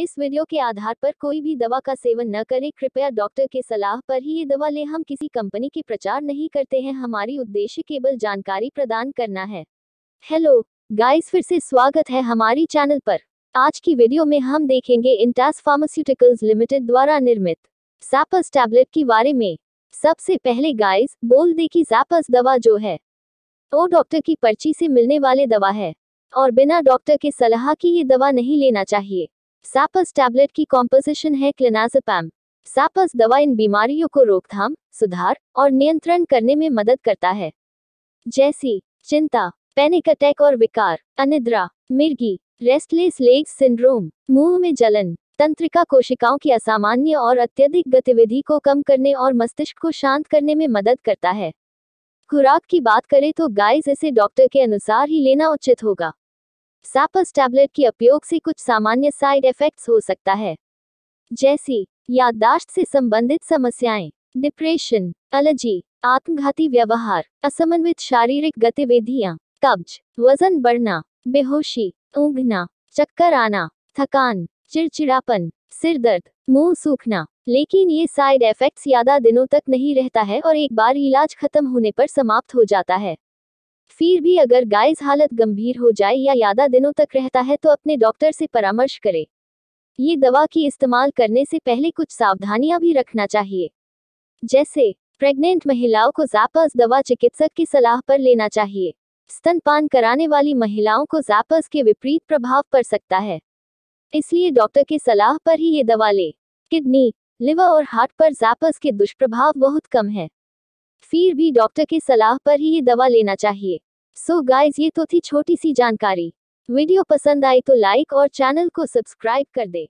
इस वीडियो के आधार पर कोई भी दवा का सेवन न करें कृपया डॉक्टर के सलाह पर ही ये दवा ले हम किसी कंपनी के प्रचार नहीं करते हैं हमारी उद्देश्य केवल जानकारी प्रदान करना है हेलो गाइस फिर से स्वागत है हमारी चैनल पर आज की वीडियो में हम देखेंगे इंटास फार्मास्यूटिकल्स लिमिटेड द्वारा निर्मित सैपस टैबलेट के बारे में सबसे पहले गाइस बोल दे की जैपस दवा जो है वो डॉक्टर की पर्ची से मिलने वाले दवा है और बिना डॉक्टर के सलाह की ये दवा नहीं लेना चाहिए सैपस टैबलेट की कॉम्पोजिशन है क्लेनाजपैम सैपस दवा इन बीमारियों को रोकथाम सुधार और नियंत्रण करने में मदद करता है जैसी चिंता पैनिक अटैक और विकार अनिद्रा मिर्गी रेस्टलेस लेग सिंड्रोम मुंह में जलन तंत्रिका कोशिकाओं की असामान्य और अत्यधिक गतिविधि को कम करने और मस्तिष्क को शांत करने में मदद करता है खुराक की बात करें तो गाइस इसे डॉक्टर के अनुसार ही लेना उचित होगा सैपस टैबलेट के उपयोग से कुछ सामान्य साइड इफेक्ट्स हो सकता है जैसी याददाश्त से संबंधित समस्याएं डिप्रेशन एलर्जी आत्मघाती व्यवहार असमन्वित शारीरिक गतिविधियां कब्ज वजन बढ़ना बेहोशी ऊँगना चक्कर आना थकान चिड़चिड़ापन सिर दर्द मुंह सूखना लेकिन ये साइड इफेक्ट्स ज्यादा दिनों तक नहीं रहता है और एक बार इलाज खत्म होने पर समाप्त हो जाता है फिर भी अगर गाइस हालत गंभीर हो जाए या ज्यादा दिनों तक रहता है तो अपने डॉक्टर से परामर्श करें ये दवा की इस्तेमाल करने से पहले कुछ सावधानियां भी रखना चाहिए जैसे प्रेग्नेंट महिलाओं को जापस दवा चिकित्सक की सलाह पर लेना चाहिए स्तनपान कराने वाली महिलाओं को जापस के विपरीत प्रभाव पड़ सकता है इसलिए डॉक्टर की सलाह पर ही ये दवा ले किडनी लिवर और हार्ट पर जापस के दुष्प्रभाव बहुत कम है फिर भी डॉक्टर के सलाह पर ही ये दवा लेना चाहिए सो so गाइज ये तो थी छोटी सी जानकारी वीडियो पसंद आई तो लाइक और चैनल को सब्सक्राइब कर दे